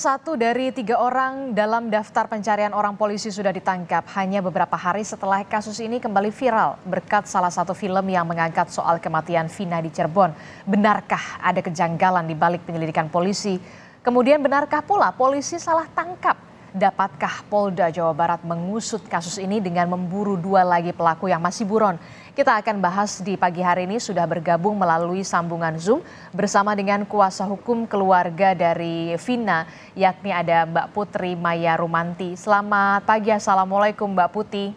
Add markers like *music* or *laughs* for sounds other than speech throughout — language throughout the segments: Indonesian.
Satu dari tiga orang dalam daftar pencarian orang polisi sudah ditangkap hanya beberapa hari setelah kasus ini kembali viral berkat salah satu film yang mengangkat soal kematian Vina di Cirebon. Benarkah ada kejanggalan di balik penyelidikan polisi? Kemudian benarkah pula polisi salah tangkap Dapatkah Polda Jawa Barat mengusut kasus ini dengan memburu dua lagi pelaku yang masih buron? Kita akan bahas di pagi hari ini sudah bergabung melalui sambungan Zoom bersama dengan kuasa hukum keluarga dari Vina, yakni ada Mbak Putri Maya Rumanti. Selamat pagi, Assalamualaikum Mbak Putih.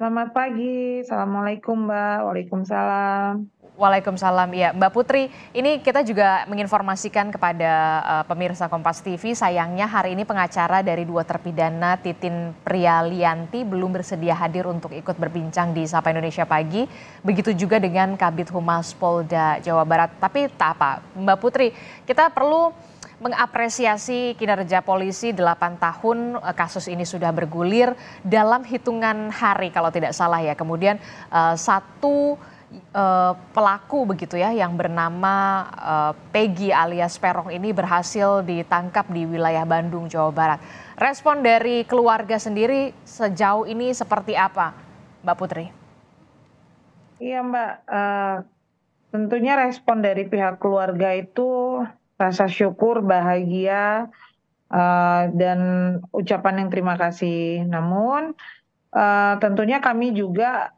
Selamat pagi, Assalamualaikum Mbak, Waalaikumsalam. Waalaikumsalam. Ya, Mbak Putri, ini kita juga menginformasikan kepada uh, pemirsa Kompas TV, sayangnya hari ini pengacara dari dua terpidana Titin Prialianti belum bersedia hadir untuk ikut berbincang di Sapa Indonesia Pagi. Begitu juga dengan Kabit Humas Polda Jawa Barat. Tapi tak apa, Mbak Putri, kita perlu mengapresiasi kinerja polisi 8 tahun eh, kasus ini sudah bergulir dalam hitungan hari kalau tidak salah ya. Kemudian uh, satu uh, pelaku begitu ya yang bernama uh, Peggy alias Perong ini berhasil ditangkap di wilayah Bandung, Jawa Barat. Respon dari keluarga sendiri sejauh ini seperti apa, Mbak Putri? Iya Mbak, uh, tentunya respon dari pihak keluarga itu rasa syukur, bahagia, uh, dan ucapan yang terima kasih. Namun uh, tentunya kami juga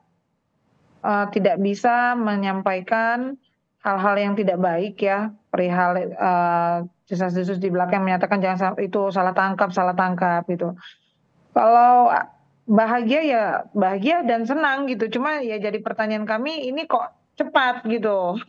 uh, tidak bisa menyampaikan hal-hal yang tidak baik ya perihal uh, eh, desas di belakang menyatakan jangan itu salah tangkap salah tangkap gitu. Kalau bahagia ya bahagia dan senang gitu. Cuma ya jadi pertanyaan kami ini kok cepat gitu.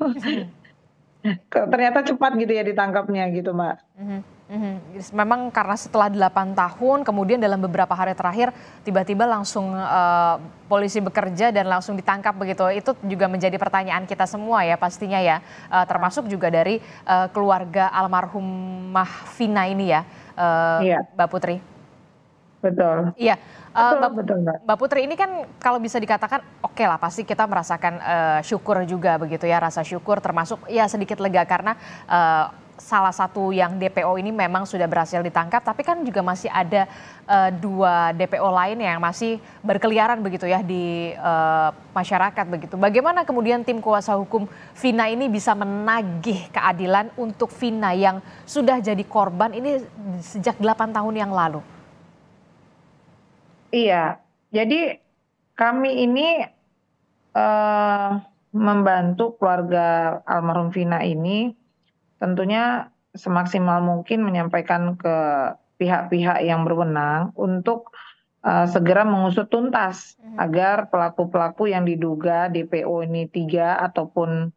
*laughs* ternyata cepat gitu ya ditangkapnya gitu mbak. Mm-hmm. Mhm. Memang karena setelah 8 tahun, kemudian dalam beberapa hari terakhir tiba-tiba langsung uh, polisi bekerja dan langsung ditangkap begitu. Itu juga menjadi pertanyaan kita semua ya pastinya ya, uh, termasuk juga dari uh, keluarga almarhum Mahfina ini ya, uh, iya. Mbak Putri. Betul. Iya. Uh, Mbak, Mbak Putri ini kan kalau bisa dikatakan oke okay lah pasti kita merasakan uh, syukur juga begitu ya rasa syukur termasuk ya sedikit lega karena uh, salah satu yang DPO ini memang sudah berhasil ditangkap, tapi kan juga masih ada uh, dua DPO lain yang masih berkeliaran begitu ya di uh, masyarakat begitu. Bagaimana kemudian tim kuasa hukum Vina ini bisa menagih keadilan untuk Vina yang sudah jadi korban ini sejak 8 tahun yang lalu? Iya, jadi kami ini uh, membantu keluarga almarhum Vina ini tentunya semaksimal mungkin menyampaikan ke pihak-pihak yang berwenang untuk uh, segera mengusut tuntas mm-hmm. agar pelaku-pelaku yang diduga DPO ini tiga ataupun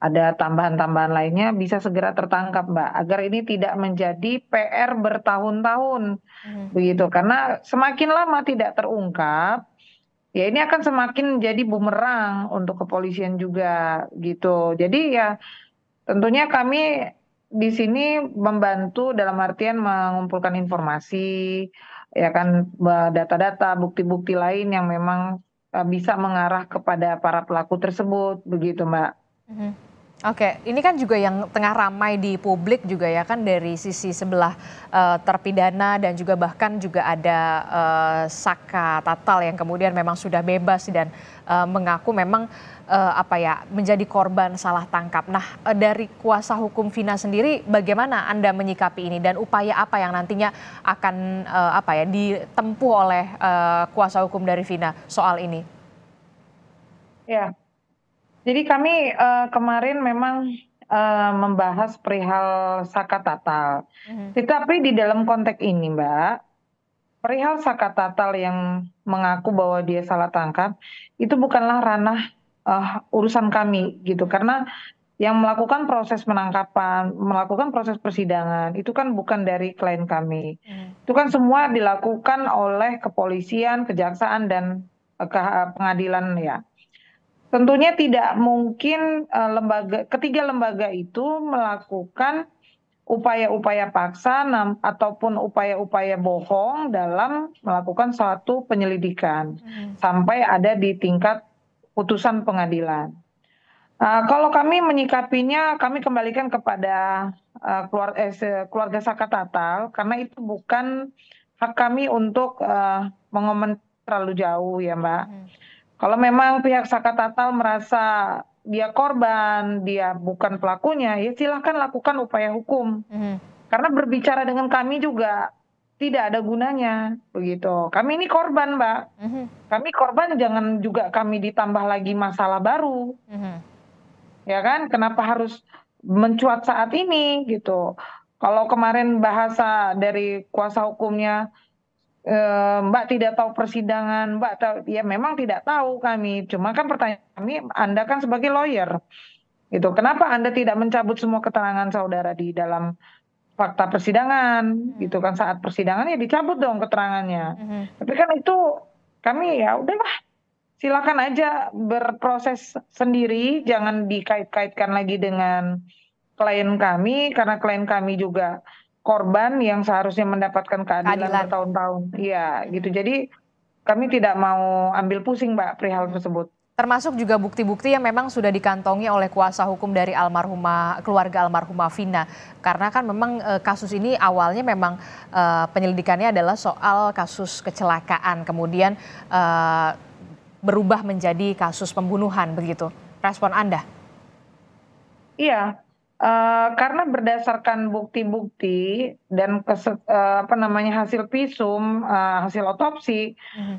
ada tambahan-tambahan lainnya bisa segera tertangkap, Mbak, agar ini tidak menjadi PR bertahun-tahun. Mm-hmm. Begitu, karena semakin lama tidak terungkap, ya ini akan semakin jadi bumerang untuk kepolisian juga gitu. Jadi ya Tentunya kami di sini membantu dalam artian mengumpulkan informasi, ya kan data-data, bukti-bukti lain yang memang eh, bisa mengarah kepada para pelaku tersebut, begitu Mbak. Mm -hmm. Oke, ini kan juga yang tengah ramai di publik juga ya kan dari sisi sebelah uh, terpidana dan juga bahkan juga ada uh, Saka Tatal yang kemudian memang sudah bebas dan uh, mengaku memang uh, apa ya menjadi korban salah tangkap. Nah, uh, dari kuasa hukum Vina sendiri bagaimana Anda menyikapi ini dan upaya apa yang nantinya akan uh, apa ya ditempuh oleh uh, kuasa hukum dari Vina soal ini? Ya, jadi kami uh, kemarin memang uh, membahas perihal Saka Tatal. Mm-hmm. Tetapi di dalam konteks ini, Mbak, perihal Saka Tatal yang mengaku bahwa dia salah tangkap itu bukanlah ranah uh, urusan kami gitu karena yang melakukan proses penangkapan, melakukan proses persidangan itu kan bukan dari klien kami. Hmm. Itu kan semua dilakukan oleh kepolisian, kejaksaan dan uh, pengadilan ya. Tentunya tidak mungkin uh, lembaga ketiga lembaga itu melakukan upaya-upaya paksa nam, ataupun upaya-upaya bohong dalam melakukan suatu penyelidikan hmm. sampai ada di tingkat putusan pengadilan. Uh, kalau kami menyikapinya, kami kembalikan kepada uh, keluarga, eh, keluarga Saka Tatal karena itu bukan hak kami untuk uh, terlalu jauh ya Mbak. Hmm. Kalau memang pihak Saka Sakatatal merasa dia korban, dia bukan pelakunya, ya silahkan lakukan upaya hukum. Mm. Karena berbicara dengan kami juga tidak ada gunanya, begitu. Kami ini korban, Mbak. Mm. Kami korban, jangan juga kami ditambah lagi masalah baru, mm. ya kan? Kenapa harus mencuat saat ini, gitu? Kalau kemarin bahasa dari kuasa hukumnya Mbak tidak tahu persidangan, Mbak tahu ya memang tidak tahu kami. Cuma kan pertanyaan kami, Anda kan sebagai lawyer. Gitu. Kenapa Anda tidak mencabut semua keterangan saudara di dalam fakta persidangan? Hmm. Gitu kan saat persidangan ya dicabut dong keterangannya. Mm-hmm. Tapi kan itu kami ya udahlah. Silakan aja berproses sendiri, jangan dikait-kaitkan lagi dengan klien kami karena klien kami juga korban yang seharusnya mendapatkan keadilan, keadilan. bertahun-tahun. Iya, gitu. Jadi kami tidak mau ambil pusing, Mbak, perihal hmm. tersebut. Termasuk juga bukti-bukti yang memang sudah dikantongi oleh kuasa hukum dari almarhumah keluarga almarhumah Vina. Karena kan memang e, kasus ini awalnya memang e, penyelidikannya adalah soal kasus kecelakaan, kemudian e, berubah menjadi kasus pembunuhan begitu. Respon Anda? Iya, Eh, karena berdasarkan bukti-bukti dan eh, apa namanya hasil visum, eh, hasil otopsi, mm-hmm.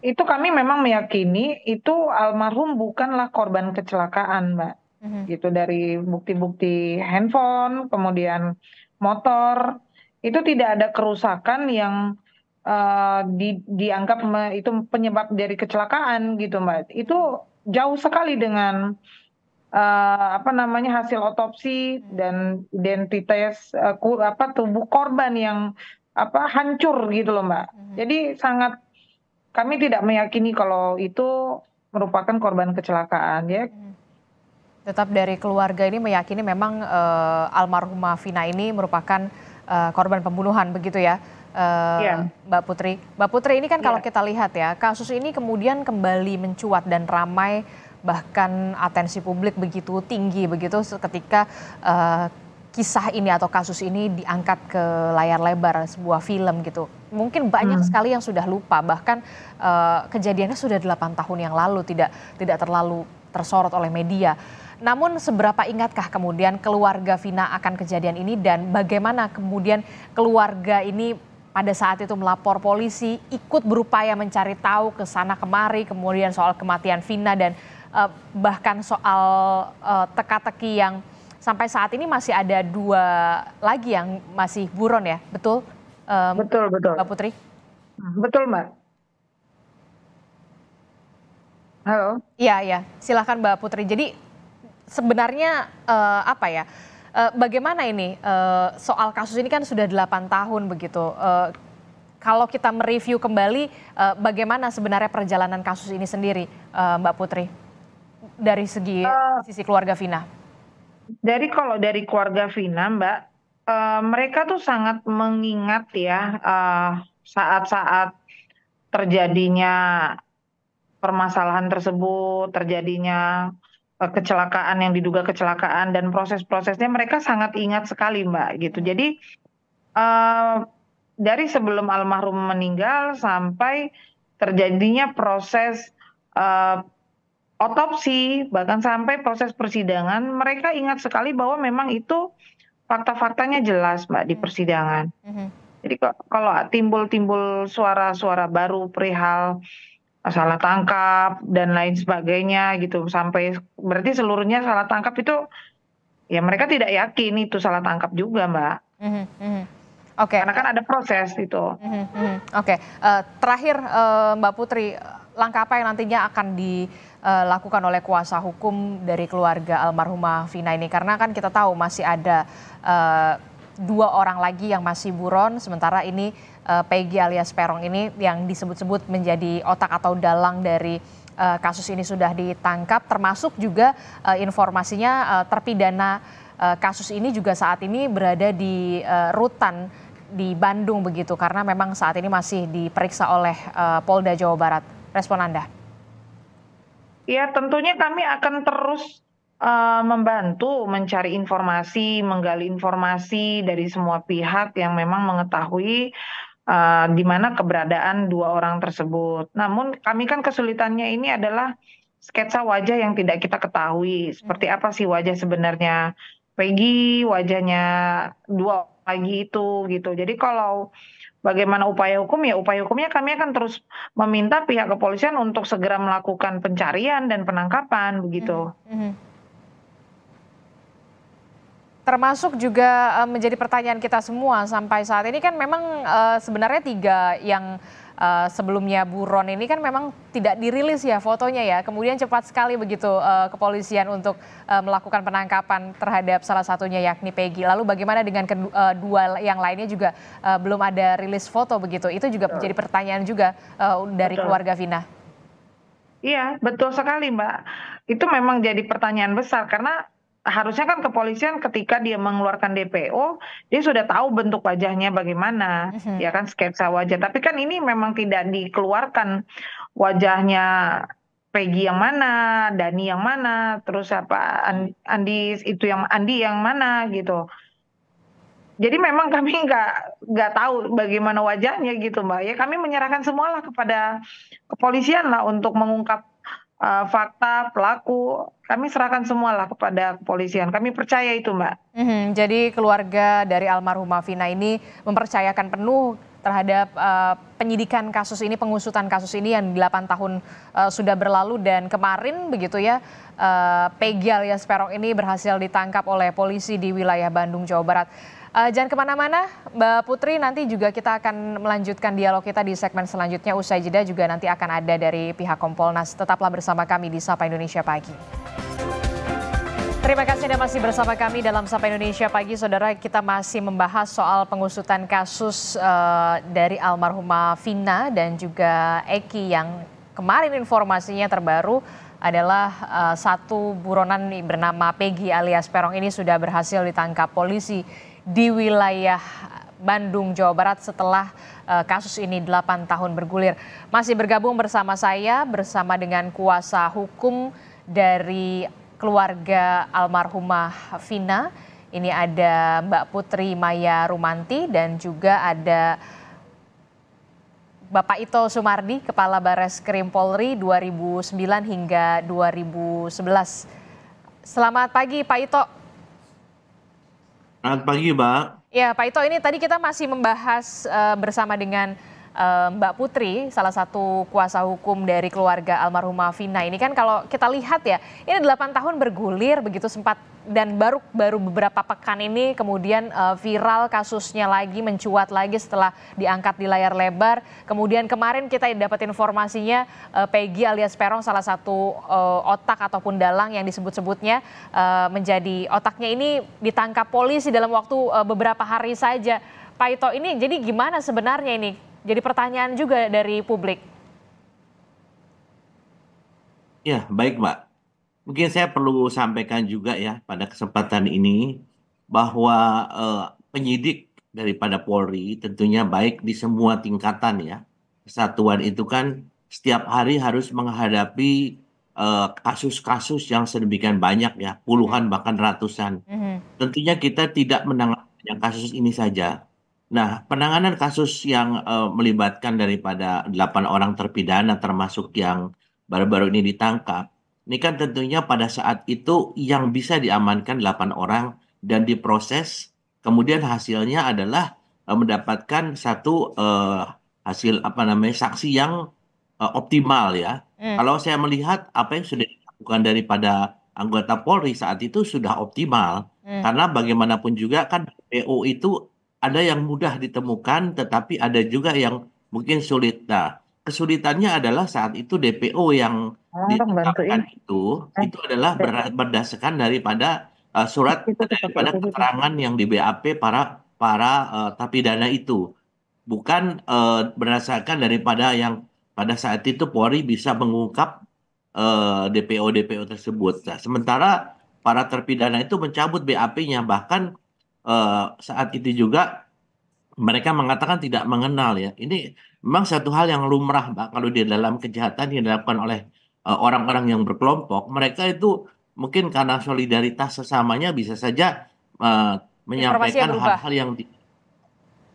itu kami memang meyakini itu almarhum bukanlah korban kecelakaan, Mbak. Mm-hmm. Gitu dari bukti-bukti handphone, kemudian motor, itu tidak ada kerusakan yang uh, di, dianggap itu penyebab dari kecelakaan gitu, Mbak. Itu jauh sekali dengan uh, apa namanya hasil otopsi dan identitas uh, apa tubuh korban yang apa hancur gitu loh mbak. Hmm. Jadi sangat kami tidak meyakini kalau itu merupakan korban kecelakaan ya. Hmm. Tetap dari keluarga ini meyakini memang uh, almarhumah Vina ini merupakan uh, korban pembunuhan begitu ya. Uh, yeah. Mbak Putri, Mbak Putri ini kan yeah. kalau iya. kita lihat ya kasus ini kemudian kembali mencuat dan ramai bahkan atensi publik begitu tinggi begitu ketika uh, kisah ini atau kasus ini diangkat ke layar lebar sebuah film gitu. Mungkin banyak hmm. sekali yang sudah lupa bahkan uh, kejadiannya sudah 8 tahun yang lalu tidak tidak terlalu tersorot oleh media. Namun seberapa ingatkah kemudian keluarga Vina akan kejadian ini dan bagaimana kemudian keluarga ini pada saat itu melapor polisi ikut berupaya mencari tahu ke sana kemari kemudian soal kematian Vina dan Eh, bahkan soal eh, teka-teki yang sampai saat ini masih ada dua lagi yang masih buron ya, betul? betul betul. Mbak Putri. Betul mbak. Halo. Iya iya, silahkan Mbak Putri. Jadi sebenarnya eh, apa ya? bagaimana ini soal kasus ini kan sudah 8 tahun begitu. kalau kita mereview kembali, bagaimana sebenarnya perjalanan kasus ini sendiri, Mbak Putri? dari segi uh, sisi keluarga Vina? Dari kalau dari keluarga Vina, Mbak, uh, mereka tuh sangat mengingat ya eh, saat-saat uh, terjadinya permasalahan tersebut, terjadinya kecelakaan yang diduga kecelakaan dan proses-prosesnya mereka sangat ingat sekali, Mbak, gitu. Jadi uh, dari sebelum almarhum meninggal sampai terjadinya proses uh, otopsi, bahkan sampai proses persidangan, mereka ingat sekali bahwa memang itu fakta-faktanya jelas, Mbak, di hmm. persidangan. Hmm. Jadi kalau timbul-timbul suara-suara baru perihal salah tangkap dan lain sebagainya gitu sampai berarti seluruhnya salah tangkap itu ya mereka tidak yakin itu salah tangkap juga, Mbak. Hmm, Oke. Okay. Karena kan ada proses itu. Oke. Okay. Uh, eh, terakhir uh, Mbak Putri, eh, langkah apa yang nantinya akan di uh, lakukan oleh kuasa hukum dari keluarga almarhumah Vina ini? Karena kan kita tahu masih ada eh, dua orang lagi yang masih buron, sementara ini uh, Peggy alias Perong ini yang disebut-sebut menjadi otak atau dalang dari kasus ini sudah ditangkap, termasuk juga informasinya terpidana kasus ini juga saat ini berada di rutan di Bandung begitu karena memang saat ini masih diperiksa oleh uh, Polda Jawa Barat. Respon Anda? Ya, tentunya kami akan terus uh, membantu mencari informasi, menggali informasi dari semua pihak yang memang mengetahui uh, di mana keberadaan dua orang tersebut. Namun kami kan kesulitannya ini adalah sketsa wajah yang tidak kita ketahui. Seperti hmm. apa sih wajah sebenarnya Peggy, wajahnya dua lagi itu gitu. Jadi kalau bagaimana upaya hukum ya upaya hukumnya kami akan terus meminta pihak kepolisian untuk segera melakukan pencarian dan penangkapan begitu. Mhm, mhm. Termasuk juga eh, menjadi pertanyaan kita semua sampai saat ini kan memang eh, sebenarnya tiga yang uh, sebelumnya buron ini kan memang tidak dirilis ya fotonya ya. Kemudian cepat sekali begitu uh, kepolisian untuk uh, melakukan penangkapan terhadap salah satunya yakni Peggy. Lalu bagaimana dengan kedua uh, dua yang lainnya juga uh, belum ada rilis foto begitu. Itu juga Betul. menjadi pertanyaan juga uh, dari Betul. keluarga Vina. Iya, betul sekali, Mbak. Itu memang jadi pertanyaan besar karena harusnya kan kepolisian ketika dia mengeluarkan DPO dia sudah tahu bentuk wajahnya bagaimana mm-hmm. ya kan sketsa wajah tapi kan ini memang tidak dikeluarkan wajahnya Peggy yang mana, Dani yang mana, terus apa mm-hmm. Andi itu yang Andi yang mana gitu. Jadi memang kami *laughs* nggak nggak tahu bagaimana wajahnya gitu mbak. Ya kami menyerahkan semualah kepada kepolisian lah untuk mengungkap uh, fakta pelaku kami serahkan semualah kepada kepolisian. Kami percaya itu, Mbak. Mm-hmm. Jadi keluarga dari almarhumah Vina ini mempercayakan penuh terhadap uh, penyidikan kasus ini, pengusutan kasus ini yang 8 tahun uh, sudah berlalu dan kemarin begitu ya uh, ya alias Perong ini berhasil ditangkap oleh polisi di wilayah Bandung, Jawa Barat. Uh, jangan kemana-mana, Mbak Putri. Nanti juga kita akan melanjutkan dialog kita di segmen selanjutnya. Usai jeda juga nanti akan ada dari pihak Kompolnas. Tetaplah bersama kami di Sapa Indonesia Pagi. Terima kasih Anda masih bersama kami dalam Sapa Indonesia Pagi. Saudara, kita masih membahas soal pengusutan kasus uh, dari almarhumah Vina dan juga Eki yang kemarin informasinya terbaru adalah uh, satu buronan bernama Peggy alias Perong ini sudah berhasil ditangkap polisi di wilayah Bandung, Jawa Barat setelah uh, kasus ini 8 tahun bergulir. Masih bergabung bersama saya bersama dengan kuasa hukum dari keluarga almarhumah Vina. Ini ada Mbak Putri Maya Rumanti dan juga ada Bapak Ito Sumardi, Kepala Bares Krim Polri 2009 hingga 2011. Selamat pagi Pak Ito. Selamat pagi, Mbak. Ya, Pak Ito, ini tadi kita masih membahas uh, bersama dengan Eh, Mbak Putri, salah satu kuasa hukum dari keluarga almarhumah Vina ini kan kalau kita lihat ya, ini 8 tahun bergulir begitu sempat dan baru baru beberapa pekan ini kemudian eh, viral kasusnya lagi mencuat lagi setelah diangkat di layar lebar. Kemudian kemarin kita dapat informasinya uh, Peggy alias Perong salah satu otak ataupun dalang yang disebut-sebutnya menjadi otaknya ini ditangkap polisi dalam waktu beberapa hari saja. Pak Ito ini jadi gimana sebenarnya ini jadi pertanyaan juga dari publik. Ya, baik Mbak. Mungkin saya perlu sampaikan juga ya pada kesempatan ini bahwa eh, penyidik daripada Polri tentunya baik di semua tingkatan ya. Kesatuan itu kan setiap hari harus menghadapi eh, kasus-kasus uh, yang sedemikian banyak ya, puluhan bahkan ratusan. Mm -hmm. Tentunya kita tidak menangani yang kasus ini saja Nah, penanganan kasus yang uh, melibatkan daripada delapan orang terpidana termasuk yang baru-baru ini ditangkap, ini kan tentunya pada saat itu yang bisa diamankan delapan orang dan diproses, kemudian hasilnya adalah uh, mendapatkan satu uh, hasil apa namanya saksi yang uh, optimal ya. Mm. Kalau saya melihat apa yang sudah dilakukan daripada anggota Polri saat itu sudah optimal mm. karena bagaimanapun juga kan PO itu ada yang mudah ditemukan tetapi ada juga yang mungkin sulit. Nah, kesulitannya adalah saat itu DPO yang oh, ditetapkan itu eh, itu adalah berdasarkan daripada uh, surat itu, daripada itu, itu, keterangan yang di BAP para para uh, terpidana itu bukan uh, berdasarkan daripada yang pada saat itu Polri bisa mengungkap dpo DPO DPO tersebut. Nah, sementara para terpidana itu mencabut BAP-nya bahkan Eh, saat itu juga mereka mengatakan tidak mengenal ya. Ini memang satu hal yang lumrah Pak kalau di dalam kejahatan yang dilakukan oleh eh, orang-orang yang berkelompok, mereka itu mungkin karena solidaritas sesamanya bisa saja uh, menyampaikan hal-hal yang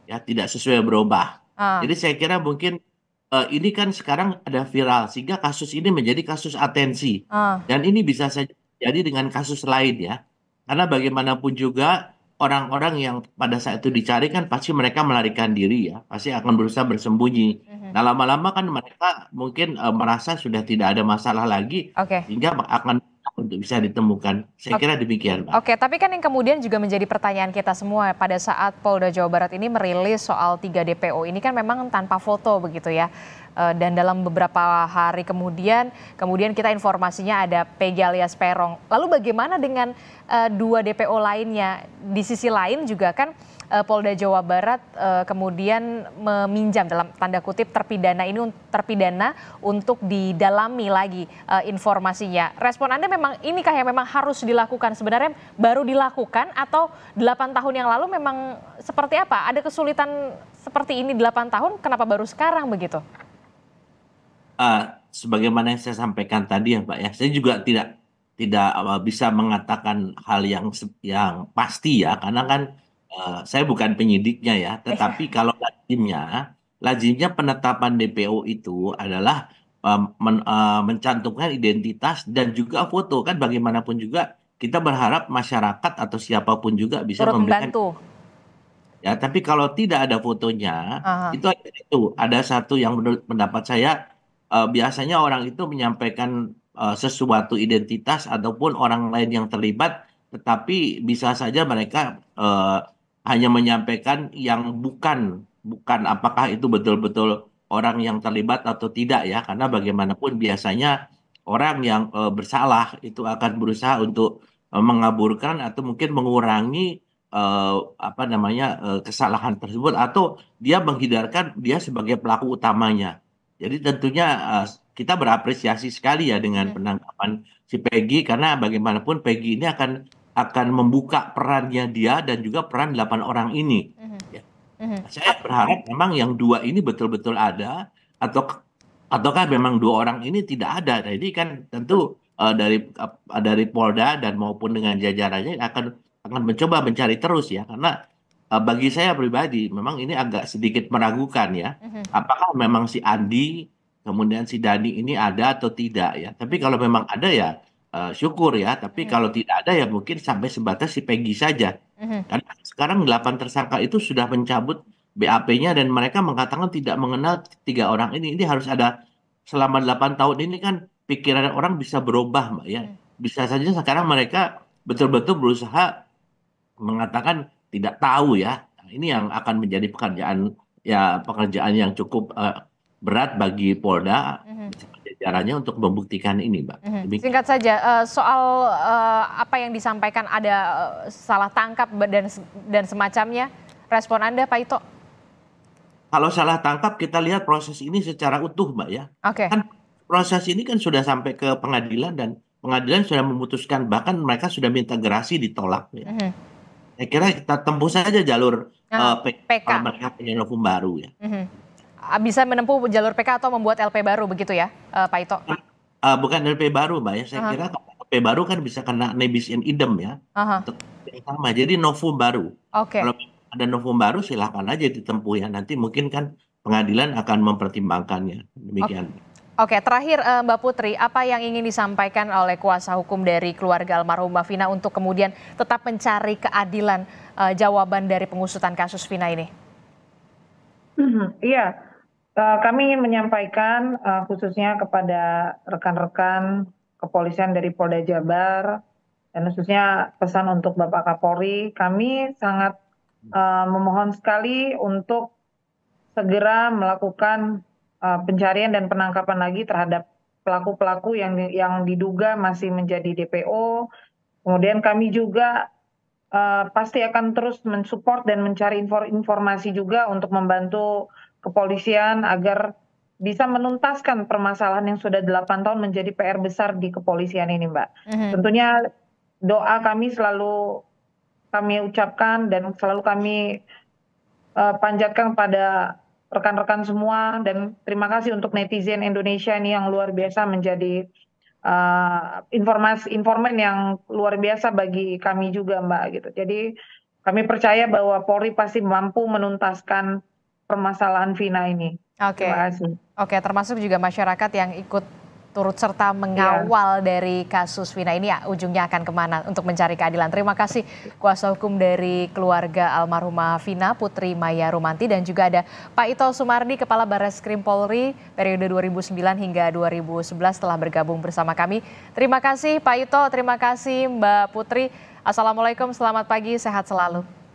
ya tidak sesuai berubah. Ah. Jadi saya kira mungkin uh, ini kan sekarang ada viral sehingga kasus ini menjadi kasus atensi Uh. dan ini bisa saja jadi dengan kasus lain ya karena bagaimanapun juga orang-orang yang pada saat itu dicari kan pasti mereka melarikan diri ya, pasti akan berusaha bersembunyi. Mm-hmm. Nah lama-lama kan mereka mungkin uh, merasa sudah tidak ada masalah lagi, okay. sehingga akan untuk bisa ditemukan. Saya okay. kira demikian, Pak. Oke, okay, tapi kan yang kemudian juga menjadi pertanyaan kita semua pada saat Polda Jawa Barat ini merilis soal 3 DPO ini kan memang tanpa foto begitu ya. Eh, dan dalam beberapa hari kemudian kemudian kita informasinya ada Pegi alias Perong. Lalu bagaimana dengan eh, dua DPO lainnya? Di sisi lain juga kan eh, Polda Jawa Barat uh, kemudian meminjam dalam tanda kutip terpidana ini terpidana untuk didalami lagi uh, informasinya. Respon Anda memang inikah yang memang harus dilakukan sebenarnya baru dilakukan atau 8 tahun yang lalu memang seperti apa? Ada kesulitan seperti ini 8 tahun kenapa baru sekarang begitu? uh, sebagaimana yang saya sampaikan tadi ya Pak ya, saya juga tidak tidak bisa mengatakan hal yang yang pasti ya, karena kan uh, saya bukan penyidiknya ya, *laughs* tetapi kalau lazimnya, lazimnya penetapan DPO itu adalah uh, men, uh, mencantumkan identitas dan juga foto kan bagaimanapun juga kita berharap masyarakat atau siapapun juga bisa Turut memberikan membantu. ya tapi kalau tidak ada fotonya Aha. itu ada satu yang menurut pendapat saya uh, biasanya orang itu menyampaikan uh, sesuatu identitas ataupun orang lain yang terlibat, tetapi bisa saja mereka uh, hanya menyampaikan yang bukan bukan apakah itu betul-betul orang yang terlibat atau tidak ya, karena bagaimanapun biasanya orang yang e, bersalah itu akan berusaha untuk e, mengaburkan atau mungkin mengurangi e, apa namanya e, kesalahan tersebut atau dia menghindarkan dia sebagai pelaku utamanya. Jadi tentunya uh, kita berapresiasi sekali ya dengan iya. penangkapan si Peggy karena bagaimanapun Peggy ini akan akan membuka perannya dia dan juga peran delapan orang ini. Mm-hmm. Ya. Mm-hmm. Saya berharap memang yang dua ini betul-betul ada atau ataukah memang dua orang ini tidak ada. Nah, ini kan tentu uh, dari uh, dari Polda dan maupun dengan jajarannya akan akan mencoba mencari terus ya karena Eh, bagi saya pribadi memang ini agak sedikit meragukan ya mhm. apakah memang si Andi kemudian si Dani ini ada atau tidak ya tapi mhm. kalau memang ada ya uh, syukur ya tapi hmm. kalau tidak ada ya mungkin sampai sebatas si Peggy saja hmm. karena sekarang delapan tersangka itu sudah mencabut BAP-nya dan mereka mengatakan tidak mengenal tiga orang ini ini harus ada selama delapan tahun ini kan pikiran orang bisa berubah mbak ya mhm. bisa saja sekarang mereka betul-betul berusaha mengatakan tidak tahu ya. Ini yang akan menjadi pekerjaan ya pekerjaan yang cukup uh, berat bagi Polda mm untuk membuktikan ini, Mbak. Mhm. Singkat saja uh, soal uh, apa yang disampaikan ada uh, salah tangkap dan dan semacamnya. Respon Anda, Pak Ito? Kalau salah tangkap kita lihat proses ini secara utuh, Mbak ya. Oke. Okay. Kan proses ini kan sudah sampai ke pengadilan dan pengadilan sudah memutuskan bahkan mereka sudah minta gerasi ditolak ya. Mm saya kira kita tembus saja jalur nah, uh, PK. Uh, mereka punya novum baru ya. Mm-hmm. Bisa menempuh jalur PK atau membuat LP baru begitu ya, uh, Pak Ito? Uh, bukan LP baru, Mbak ya. Saya uh-huh. kira LP baru kan bisa kena nebis in idem ya. Uh-huh. Yang sama. Jadi novum baru. Okay. Kalau ada novum baru silahkan aja ditempuh ya. Nanti mungkin kan pengadilan akan mempertimbangkannya. Demikian. Okay. Oke, terakhir eh, Mbak Putri, apa yang ingin disampaikan oleh kuasa hukum dari keluarga almarhum Mbak Vina untuk kemudian tetap mencari keadilan uh, jawaban dari pengusutan kasus Vina ini? Mm-hmm. Iya, eh, kami ingin menyampaikan uh, khususnya kepada rekan-rekan kepolisian dari Polda Jabar dan khususnya pesan untuk Bapak Kapolri, kami sangat uh, memohon sekali untuk segera melakukan uh, pencarian dan penangkapan lagi terhadap pelaku-pelaku yang yang diduga masih menjadi DPO. Kemudian kami juga uh, pasti akan terus mensupport dan mencari informasi juga untuk membantu kepolisian agar bisa menuntaskan permasalahan yang sudah 8 tahun menjadi PR besar di kepolisian ini, Mbak. Mm -hmm. Tentunya doa kami selalu kami ucapkan dan selalu kami uh, panjatkan pada rekan-rekan semua dan terima kasih untuk netizen Indonesia ini yang luar biasa menjadi uh, informasi informan yang luar biasa bagi kami juga Mbak gitu. Jadi kami percaya bahwa Polri pasti mampu menuntaskan permasalahan Vina ini. Oke. Okay. Oke, okay, termasuk juga masyarakat yang ikut turut serta mengawal ya. dari kasus Vina ini ya, ujungnya akan kemana untuk mencari keadilan. Terima kasih kuasa hukum dari keluarga almarhumah Vina Putri Maya Rumanti dan juga ada Pak Ito Sumardi Kepala Krim Polri periode 2009 hingga 2011 telah bergabung bersama kami. Terima kasih Pak Ito, terima kasih Mbak Putri. Assalamualaikum, selamat pagi, sehat selalu.